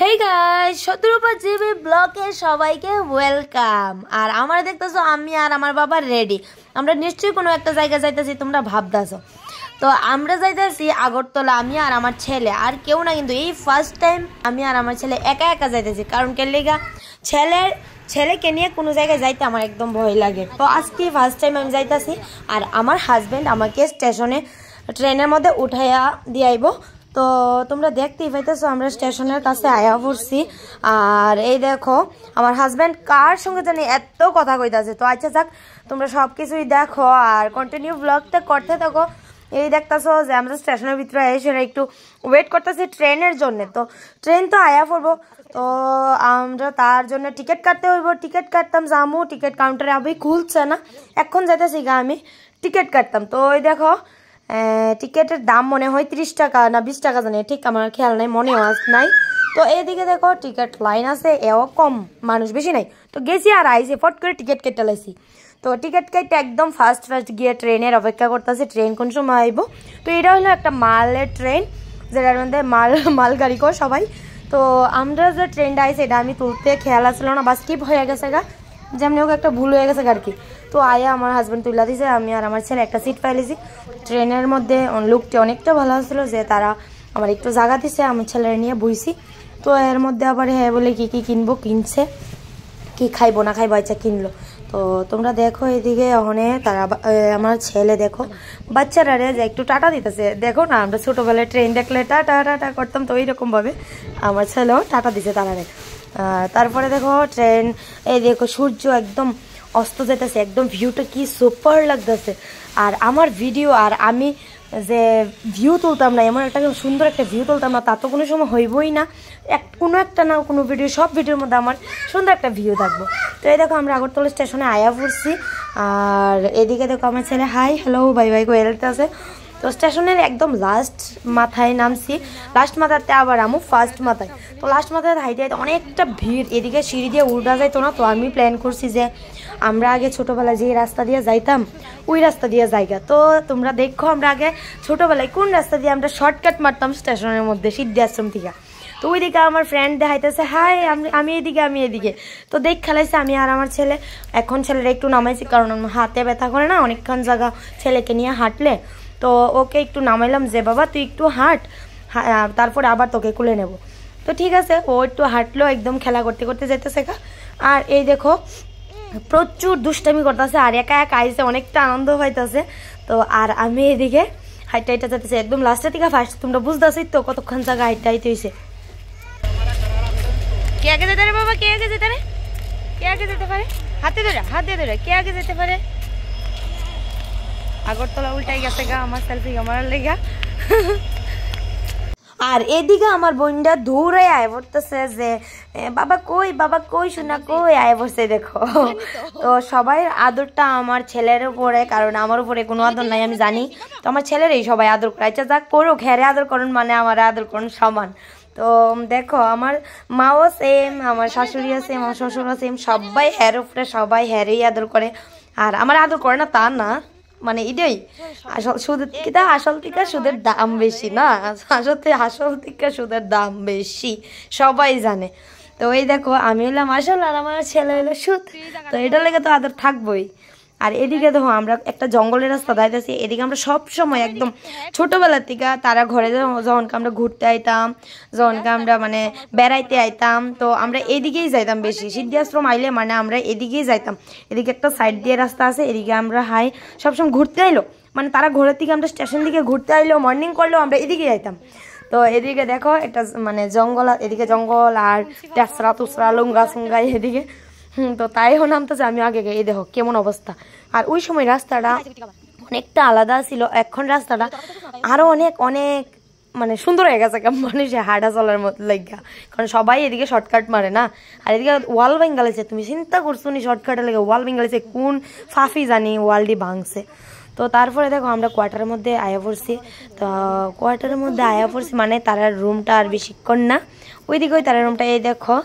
hey guys শত্রুপা GB ব্লকে সবাইকে welcome আর আমার দেখতেছো আমি আর আমার বাবা রেডি আমরা নিশ্চয়ই কোনো একটা জায়গা যাইতেছি তোমরা ভাবতেছো তো আমরা যাইতেছি আগরতলা আমি আর আমার ছেলে আর কেউ না কিন্তু এই ফার্স্ট টাইম আমি আর আমার ছেলে একা একা যাইতেছি কারণ কে লেগা ছেলের ছেলেকে নিয়ে কোনো জায়গায় যাইতে আমার একদম ভয় লাগে তো আজকে ফার্স্ট টাইম আমি যাইতেছি আর আমার হাজব্যান্ড আমাকে স্টেশনে ট্রেনের মধ্যে উঠাইয়া দিয়ে তো তোমরা দেখতেই পাইতেছো আমরা স্টেশনের কাছে আয়া পড়ছি আর এই দেখো আমার হাজব্যান্ড কার সঙ্গে জানি এত কথা কইতাছে তো আচ্ছা যাক তোমরা সব কিছুই দেখো আর কন্টিনিউ ব্লগটা করতে থাকো এই দেখতেছো যে আমরা স্টেশনের ভিতরে এসে একটু ওয়েট করতেছি ট্রেনের জন্য তো ট্রেন তো আয়া পড়বো তো আমরা তার জন্য টিকিট কাটতে হইব টিকিট কাটতাম জামু টিকিট কাউন্টারে আবি খুলছে না এখন যাইতেছি গা আমি টিকিট কাটতাম তো ওই দেখো টিকেটের দাম মনে হয় ত্রিশ টাকা না বিশ টাকা জানে ঠিক আমার খেয়াল নাই মনে আস নাই তো এদিকে দেখো টিকিট লাইন আছে এও কম মানুষ বেশি নাই তো গেছি আর আইসি ফট করে টিকিট কেটে লাইছি তো টিকিট কেটে একদম ফার্স্ট ফার্স্ট গিয়ে ট্রেনের অপেক্ষা করতেছি ট্রেন কোন সময় আইব তো এটা হলো একটা মালের ট্রেন যেটার মধ্যে মাল মালগাড়ি কর সবাই তো আমরা যে ট্রেনটা আইসি এটা আমি তুলতে খেয়াল আসলো না বা স্কিপ হয়ে গেছে গা যেমনি ওকে একটা ভুল হয়ে গেছে আর কি তো আয়া আমার হাজব্যান্ড তুলা দিছে আমি আর আমার ছেলে একটা সিট পাইলেছি ট্রেনের মধ্যে লুকটি অনেকটা ভালো হচ্ছিল যে তারা আমার একটু জায়গা দিছে আমি ছেলেরা নিয়ে বইছি তো এর মধ্যে আবার হ্যাঁ বলে কি কি কিনবো কিনছে কি খাইবো না খাইবো আচ্ছা কিনলো তো তোমরা দেখো এদিকে ওখানে তারা আমার ছেলে দেখো বাচ্চারা রে একটু টাটা দিতেছে দেখো না আমরা ছোটোবেলায় ট্রেন দেখলে টাটা টাটা করতাম তো এইরকমভাবে আমার ছেলেও টাটা দিছে তারা তারপরে দেখো ট্রেন এই দেখো সূর্য একদম অস্ত যেতেছে একদম ভিউটা কি সুপার লাগতেছে আর আমার ভিডিও আর আমি যে ভিউ তুলতাম না এমন একটা সুন্দর একটা ভিউ তুলতাম না তা তো কোনো সময় হইবই না এক কোনো একটা না কোনো ভিডিও সব ভিডিওর মধ্যে আমার সুন্দর একটা ভিউ থাকবো তো এই দেখো আমরা আগরতলা স্টেশনে আয়া পড়ছি আর এদিকে দেখো আমার ছেলে হাই হ্যালো বাই বাই গোয়েলতে আছে তো স্টেশনের একদম লাস্ট মাথায় নামছি লাস্ট মাথাতে আবার আমু ফার্স্ট মাথায় তো লাস্ট মাথায় হাইটে অনেকটা ভিড় এদিকে সিঁড়ি দিয়ে উল্টা যাইতো না তো আমি প্ল্যান করছি যে আমরা আগে ছোটোবেলায় যে রাস্তা দিয়ে যাইতাম ওই রাস্তা দিয়ে জায়গা তো তোমরা দেখো আমরা আগে ছোটোবেলায় কোন রাস্তা দিয়ে আমরা শর্টকাট মারতাম স্টেশনের মধ্যে সিদ্ধাশ্রম থেকে তো ওইদিকে আমার ফ্রেন্ড দেখাইতেছে হাই আমি এদিকে আমি এদিকে তো দেখ খেলাইছে আমি আর আমার ছেলে এখন ছেলেরা একটু নামাইছি কারণ হাতে ব্যথা করে না অনেকক্ষণ জায়গা ছেলেকে নিয়ে হাঁটলে তো ওকে একটু নামাইলাম যে বাবা তুই একটু হাঁট তারপরে আবার তোকে কুলে নেব তো ঠিক আছে ও একটু হাঁটলো একদম খেলা করতে করতে যেতে শেখা আর এই দেখো প্রচুর দুষ্টামি করতেছে আর একা একা আইসে অনেকটা আনন্দ পাইতেছে তো আর আমি এদিকে হাইটা হাইটা যেতেছে একদম লাস্টের দিকে ফার্স্ট তোমরা বুঝতেছই তো কতক্ষণ জায়গা হাইটটা হাইতে হয়েছে কে আগে যেতে পারে বাবা কে আগে যেতে পারে কে আগে যেতে পারে হাতে ধরে হাতে ধরে কে আগে যেতে পারে আগরতলা উল্টাই গেছে গা আমার সেলফি আমার লেগা আর এদিকে আমার বোনটা দূরে আয় পড়তেছে যে বাবা কই বাবা কই শোনা কই আয় পড়ছে দেখো তো সবাই আদরটা আমার ছেলের উপরে কারণ আমার উপরে কোনো আদর নাই আমি জানি তো আমার এই সবাই আদর করে আচ্ছা যা করো ঘেরে হ্যাঁ, আদর করুন মানে আমার আদর করুন সমান তো দেখো আমার মাও সেম আমার শাশুড়িও সেম আমার শ্বশুরও সেম সবাই হের উপরে সবাই হেরেই হ্যাঁ, আদর করে আর আমার আদর করে না তা না মানে এটাই আসল সুদের টিকা আসল টিকা সুদের দাম বেশি না আসলতে আসল টিকা সুদের দাম বেশি সবাই জানে তো এই দেখো আমি হলাম আসল আর আমার ছেলে হলো সুদ তো এটা লেগে তো আদর থাকবোই আর এদিকে দেখো আমরা একটা জঙ্গলের রাস্তা দাঁড়াইতেছি এদিকে আমরা সব সময় একদম ছোটোবেলার থেকে তারা ঘরে যখনকে আমরা ঘুরতে আইতাম যখনকে আমরা মানে বেড়াইতে আইতাম তো আমরা এদিকেই যাইতাম বেশি সিদ্ধাশ্রম আইলে মানে আমরা এদিকেই যাইতাম এদিকে একটা সাইড দিয়ে রাস্তা আছে এদিকে আমরা হাই সবসময় ঘুরতে আইলো মানে তারা ঘরের থেকে আমরা স্টেশন দিকে ঘুরতে আইলো মর্নিং করলেও আমরা এদিকে যাইতাম তো এদিকে দেখো একটা মানে জঙ্গল এদিকে জঙ্গল আর ট্যাসরা তুসরা লুঙ্গা সুঙ্গা এদিকে হুম তো নাম নামতেছে আমি আগে এই দেখো কেমন অবস্থা আর ওই সময় রাস্তাটা অনেকটা আলাদা ছিল এখন রাস্তাটা আরও অনেক অনেক মানে সুন্দর হয়ে গেছে মানে সে হাঁটা চলার মতো লাগা কারণ সবাই এদিকে শর্টকাট মারে না আর এদিকে ওয়াল বেঙ্গালেছে তুমি চিন্তা করছো নি শর্টকাটে লেগে ওয়াল বেঙ্গালেছে কোন ফাফি জানি ওয়ালডি ভাঙছে তো তারপরে দেখো আমরা কোয়ার্টারের মধ্যে আয়া পড়ছি তো কোয়ার্টারের মধ্যে আয়া পড়ছি মানে তারার রুমটা আর বেশিক্ষণ না ওইদিকে ওই রুমটা এই দেখো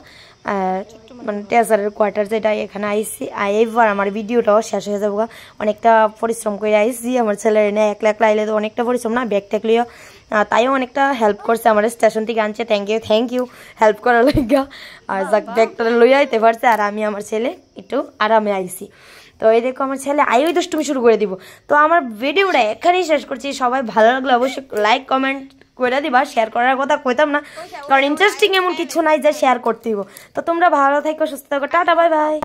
মানে টেসারের কোয়ার্টার যেটা এখানে আইসি এবার আমার ভিডিওটাও শেষ হয়ে যাবো অনেকটা পরিশ্রম করে আইসি আমার ছেলের এনে একলা একলা লাইলে তো অনেকটা পরিশ্রম না ব্যাগ থাকলেও তাইও অনেকটা হেল্প করছে আমার স্টেশন থেকে আনছে thank you thank you help করার লাগা আর যাক ব্যাগটা লই আইতে পারছে আর আমি আমার ছেলে একটু আরামে আইসি তো এই দেখো আমার ছেলে আই আইও দুষ্টুমি শুরু করে দিব তো আমার ভিডিওটা এখানেই শেষ করছি সবাই ভালো লাগলে অবশ্যই লাইক কমেন্ট করে দিবা শেয়ার করার কথা কইতাম না কারণ ইন্টারেস্টিং এমন কিছু নাই যে শেয়ার করতেইব তো তোমরা ভালো থাকো সুস্থ থাকো টাটা বাই বাই